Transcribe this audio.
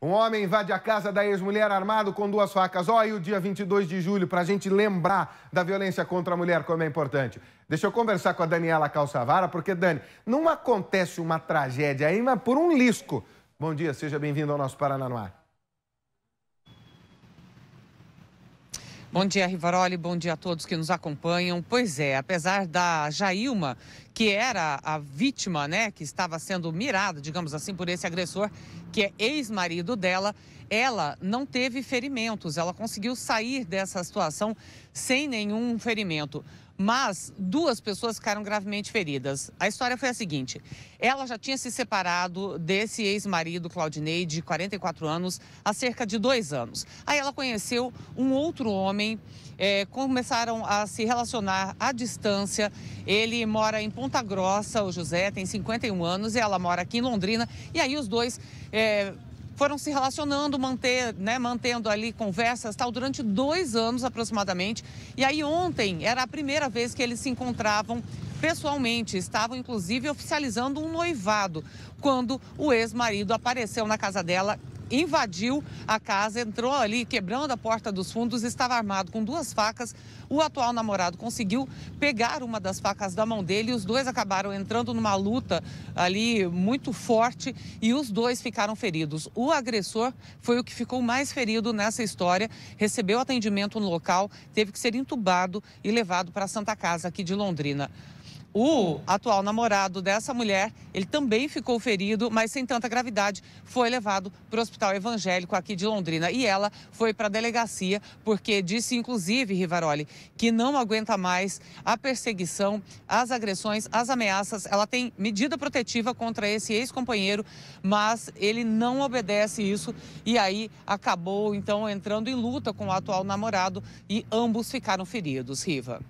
Um homem invade a casa da ex-mulher armado com duas facas. Olha o dia 22 de julho, para a gente lembrar da violência contra a mulher, como é importante. Deixa eu conversar com a Daniela Calçavara, porque, Dani, não acontece uma tragédia aí, mas por um lisco. Bom dia, seja bem-vindo ao nosso Paraná no Ar. Bom dia, Rivaroli. Bom dia a todos que nos acompanham. Pois é, apesar da Jailma, que era a vítima, né, que estava sendo mirada, digamos assim, por esse agressor, que é ex-marido dela, ela não teve ferimentos, ela conseguiu sair dessa situação sem nenhum ferimento. Mas duas pessoas ficaram gravemente feridas. A história foi a seguinte: ela já tinha se separado desse ex-marido Claudinei, de 44 anos, há cerca de dois anos. Aí ela conheceu um outro homem, é, começaram a se relacionar à distância. Ele mora em Ponta Grossa, o José tem 51 anos, e ela mora aqui em Londrina. E aí os dois. É, foram se relacionando, manter, né, mantendo ali conversas tal durante dois anos aproximadamente. E aí ontem era a primeira vez que eles se encontravam pessoalmente. Estavam, inclusive, oficializando um noivado quando o ex-marido apareceu na casa dela invadiu a casa, entrou ali quebrando a porta dos fundos, estava armado com duas facas. O atual namorado conseguiu pegar uma das facas da mão dele e os dois acabaram entrando numa luta ali muito forte e os dois ficaram feridos. O agressor foi o que ficou mais ferido nessa história, recebeu atendimento no local, teve que ser entubado e levado para a Santa Casa aqui de Londrina. O atual namorado dessa mulher, ele também ficou ferido, mas sem tanta gravidade, foi levado para o Hospital Evangélico aqui de Londrina. E ela foi para a delegacia, porque disse, inclusive, Rivaroli, que não aguenta mais a perseguição, as agressões, as ameaças. Ela tem medida protetiva contra esse ex-companheiro, mas ele não obedece isso. E aí acabou, então, entrando em luta com o atual namorado e ambos ficaram feridos. Riva.